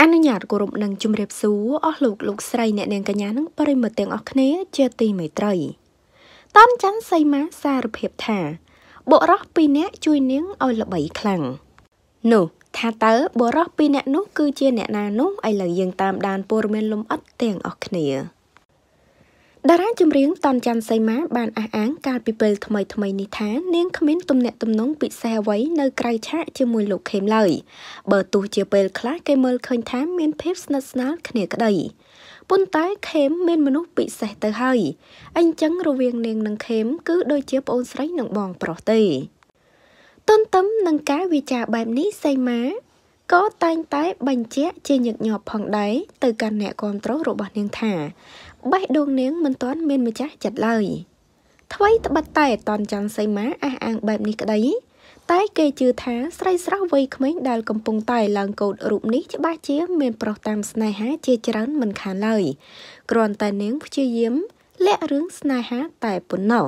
អនុញ្ញាតគោរពនិងជម្រាបសួរអស់លោកលោកស្រីអ្នកនាងកញ្ញានិងប្រិមត្តទាំងអស់គ្នាជាទីមេត្រីតំច័ន្ទសីមាសារភាពថាបុរសពីរនាក់ជួយនាងឲ្យល្បីខ្លាំងនោះថាតើបុរសពីរនាក់នោះគឺជាអ្នកណានោះឥឡូវយើងតាមដានព័ត៌មានលំអិតទាំងអស់គ្នាតារាចម្រៀងតនច័ន្ទសីមាបានអះអាងកាលពីពេលថ្មីថ្មីនេះថានាងគ្មានទំនាក់ទំនងពិសេសអ្វីនៅក្រៅឆាកជាមួយលោកខេមឡើយបើទោះជាពេលខ្លះគេមើលឃើញថាមានភាពស្និទ្ធស្នាលគ្នាក្តីប៉ុន្តែខេមមានមនុស្សពិសេសទៅហើយ អញ្ចឹងរវាងនាងនិងខេមគឺ ដូចជាប្អូនស្រីនិងបងប្រុសទេទន្ទឹមនឹងការវិចារបែបនេះសីមាក៏តែងតែបញ្ជាក់ជាញឹកញាប់ផងដែរទៅកាន់អ្នកគ្រប់គ្រងរបស់នាងថាបេះដូងនាងមិនទាន់មានម្ចាស់ចិត្តឡើយថ្មីត្បិតតែតនច័ន្ទសីមាអះអាងបែបនេះក្តីតែគេជឿថាស្រីស្រស់វ័យក្មេងដែលកំពុងតែឡើងកូនរូបនេះច្បាស់ជាមានប្រុសតាមស្នេហាជាច្រើនមិនខានឡើយគ្រាន់តែនាងព្យាយាមលាក់រឿងស្នេហាតែប៉ុណ្ណោះ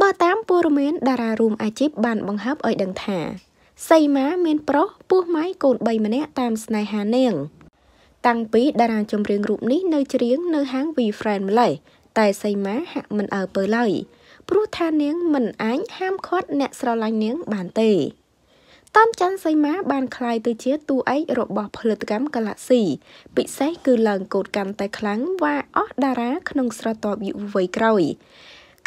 បើតាមព័ត៌មានតារារួមអាជីពបានបង្ហើបឲ្យដឹងថាសីមាមានប្រុសពស់ម៉ៃកូន3ម្នាក់តាមស្នេហានាង តាំងពីតារាចម្រៀងរូបនេះនៅច្រៀងនៅហាង V Friend ម្លេះតែសីមាហាក់មិនអើពើឡើយព្រោះថានាងមិនអាចហាមឃាត់អ្នកស្រឡាញ់នាងបានទេតាមច័ន្ទសីមាបានคลายទៅជាតួឯករបស់ផលិតកម្ម Galaxy ពិសេសគឺឡើងកូតកាន់តែខ្លាំងវ៉ាអស់តារាក្នុងស្រទាប់យុវវ័យក្រោយ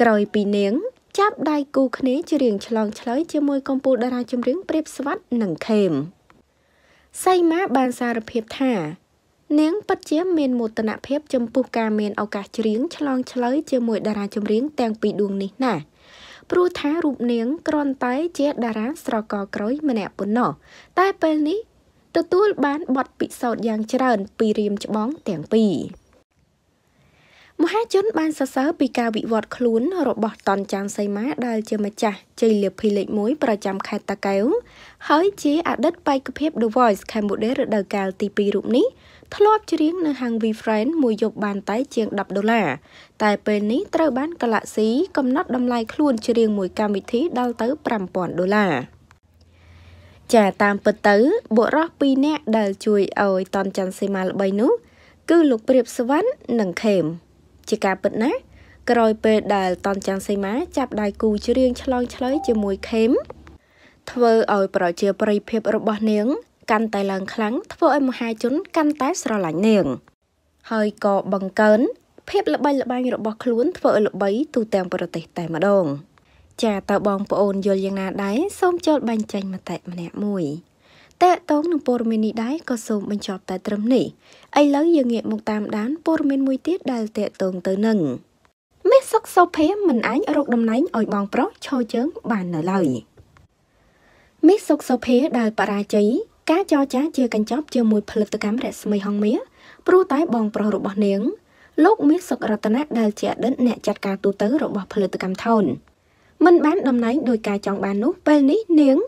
ក្រោយពីនាងចាប់ដៃគូគ្នាច្រៀងឆ្លងឆ្លើយជាមួយកំពូលតារាចម្រៀងព្រាបស្វាត់និងខេមសីមាបានសារភាពថា នាងពិតជាមានមោទនភាពចំពោះការមានឱកាសច្រៀងឆ្លងឆ្លើយជាមួយតារាចម្រៀងទាំងពីរដួងនេះណាស់ព្រោះថារូបនាងគ្រាន់តែជាតារាស្រកក្រោយម្នាក់ប៉ុណ្ណោះតែពេលនេះទទួលបានបទពិសោធន៍យ៉ាងច្រើនពីរៀមច្បងទាំងពីរមហាជនបានសរសើរពីការវិវត្តខ្លួនរបស់តនចាងសីមាដែលជាម្ចាស់ជ័យលាភីលេខ1ប្រចាំខេត្តតាកែវហើយជាអតីតបេក្ខភាព The Voice Cambodia រដូវកាលទី2រូបនេះធ្លាប់ច្រៀងនៅហាង V Friend មួយយប់បានតែជាង10ដុល្លារតែពេលនេះត្រូវបានកឡាក់ស៊ីកំណត់តម្លៃខ្លួនច្រៀងមួយកម្មវិធីដល់ទៅ5000ដុល្លារចាតាមពិតទៅបុរស2នាក់ដែលជួយឲ្យតនច័ន្ទសីមាល្បីនោះ គឺលោកព្រាបសវណ្ណនិងខេមជាការពិតណាស់ក្រោយពេលដែលតនចាំងសីមាចាប់ដៃគូច្រៀង ឆ្លងឆ្លើយជាមួយខេមធ្វើឲ្យប្រជាប្រិយភាពរបស់នាងកាន់តែឡើងខ្លាំងធ្វើឲ្យមហាជន កាន់តែស្រឡាញ់នាង ហើយក៏បង្កើនភាពល្បីល្បាញរបស់ខ្លួនធ្វើឲ្យល្បីទូទាំងប្រទេស តែម្ដងចាតើបងប្អូនយល់យ៉ាងណាដែរសូមចូលបែងចែកមតិម្នាក់មួយតកតងនឹងព័ត៌មាននេះដែរក៏សូមបញ្ចប់តែត្រឹមនេះឥឡូវយើងងាកមកតាមដានព័ត៌មានមួយទៀតដែលតកតងទៅនឹងមេសុកសុភ័មមិនអាច រកតំណែងឲ្យបងប្រុសឈរជើងបាននៅឡើយមេសុកសុភ័ដែលបរាជ័យការចរចាជាកញ្ចប់ជាមួយ ផលិតកម្មរស្មីហងមាព្រោះតែបងប្រុសរបស់នាងលោកមាសសុករតនៈដែលជាអតីតអ្នកចាត់ការទូតរបស់ផលិតកម្មថោនមិនបានតំណែងដោយការចង់បាននោះពេលនេះនាង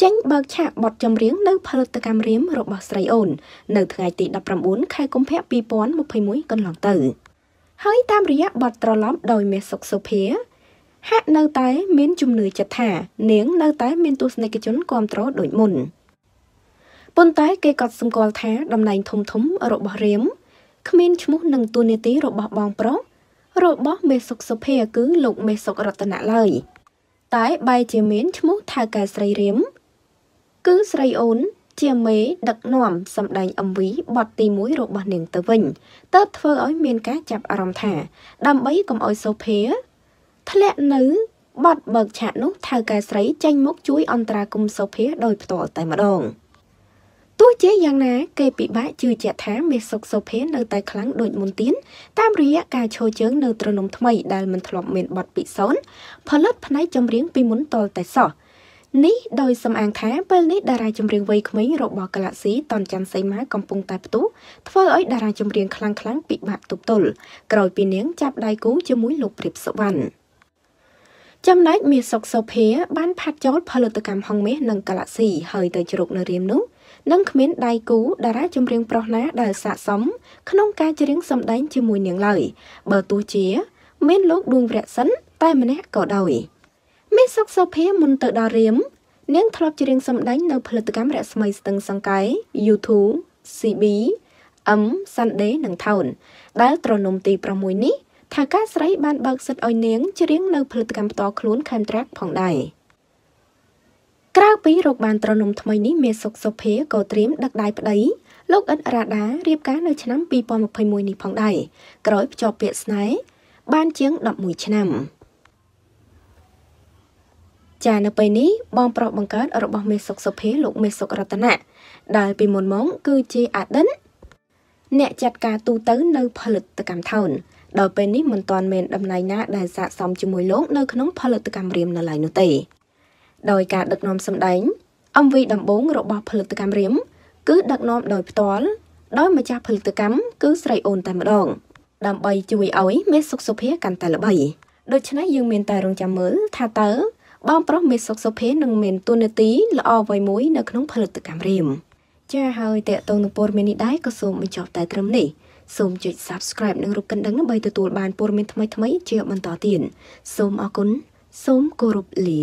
ចេញបើកឆាកបទចម្រៀងនៅ ផលិតកម្មរៀមរបស់ស្រីអូននៅថ្ងៃទី19ខែកុម្ភៈ2021កន្លងទៅ ហើយតាមរយៈបទត្រឡប់ ដោយមាសសុកសុភាហាក់នៅតែមាន ជំនឿចិត្តថា នាង នៅតែ មាន ទស្សនិកជនគ្រប់គ្រងដូចមុនប៉ុន្តែគេក៏សម្គាល់ថាតំណែងធំធំរបស់រៀមគ្មានឈ្មោះនឹងទូនីតិរបស់បងប្រុសរបស់ មេសុកសុភា គឺលោកមេសុករតនៈឡើយតែបែរជាមាន ឈ្មោះថៅកែស្រីរៀមគឺស្រីអូនជាមេដឹកនាំសម្ដែង MV បទទី1របស់នាងទៅវិញតើធ្វើឲ្យមានការចាប់អារម្មណ៍ថាដើម្បីកុំឲ្យសូភាធ្លាក់នៅបទបើកឆាកនោះថៅកែស្រីចេញមុខជួយអន្តរាគមសូភា ដោយផ្ទាល់តែម្ដងទោះជាយ៉ាងណា គេពិបាកជឿជាក់ថាមេសុកសូភានៅតែខ្លាំងដូចមុនទៀតតាមរយៈការឈរជើងនៅត្រនំថ្មី ដែលមិនធ្លាប់មានបទពិសោធន៍ផលិតផ្នែកចម្រៀងពីមុនតលតែសោះនេះដោយសំអាងថាពេលនេះតារាចម្រៀងវ័យក្មេងរបស់កាឡាស៊ីតនច័ន្ទសីមាកំពុងតែផ្ទុះធ្វើឲ្យតារាចម្រៀងខ្លាំងៗពិបាកទប់ទល់ក្រោយពីនាង ចាប់ដៃគូជាមួយលោកព្រាបសវណ្ណចំណែកមាសសុកសុភាបានផាត់ចូលផលិតកម្មហងមាសនិងកាឡាស៊ីហើយទៅជ្រុកនៅរៀមនោះនិងគ្មានដៃគូតារាចម្រៀងប្រុសណាដែលស័ក្តិសមក្នុងការច្រៀងសម្ដែង ជាមួយនាងឡើយបើទោះជាមានលោក ដួងវរៈសិន តែម្នាក់ក៏ដោយ។មេសុកសុភាមុនទៅដល់រៀមនាងធ្លាប់ច្រៀងសម្ដែងនៅផលិតកម្មរស្មីស្ទឹងសង្កែ YouTube CB M Sunday និង Town ដែល ត្រនំទី6នេះ ថាការស្រីបានបើកសិទ្ធឲ្យនាងច្រៀងនៅផលិតកម្មផ្ទាល់ខ្លួន Contract ផងដែរក្រៅពីរកបានត្រនំថ្មីនេះមេសុកសុភាក៏ត្រៀមដឹកដៃប្តីលោកអិតរ៉ាដារៀបការនៅឆ្នាំ2021នេះផងដែរក្រោយភ្ជាប់ពាក្យស្នេហ៍បានជាង11ឆ្នាំចានៅពេលនេះបងប្រុសបង្កើតរបស់មេសុកសុភាលោកមេសុករតនៈដែលពីមុនមកគឺជាអាដិនអ្នកចាត់ការទូទៅនៅផលិតកម្មថោនដល់ពេលនេះមិនទាន់មានដំណែងណាដែលស័ក្តិសមជាមួយលោកនៅក្នុង ផលិតកម្មរៀមនៅឡើយនោះទេដោយការដឹកនាំសម្ដែង MV ដំបូងរបស់ ផលិតកម្មរៀមគឺដឹកនាំដោយផ្ទាល់ដោយម្ចាស់ផលិតកម្មគឺស្រីអូនតែម្ដងដើម្បី ជួយឲ្យមានសុខសុភាកាន់តែល្បីដូច្នេះយើងមានតែរងចាំមើល ថាតើបងប្រុសមេសុកសុភានឹងមានទូនាទីល្អអ្វីមួយនៅក្នុងផលិតកម្មរៀមចាហើយតេតងនឹងព័ត៌មាននេះដែរក៏សូមបញ្ចប់តែត្រឹមនេះសូមចុច Subscribe និងរូបកណ្ដឹងដើម្បីទទួលបានព័ត៌មានថ្មីៗជាបន្តទៀតសូមអរគុណសូមគោរពលា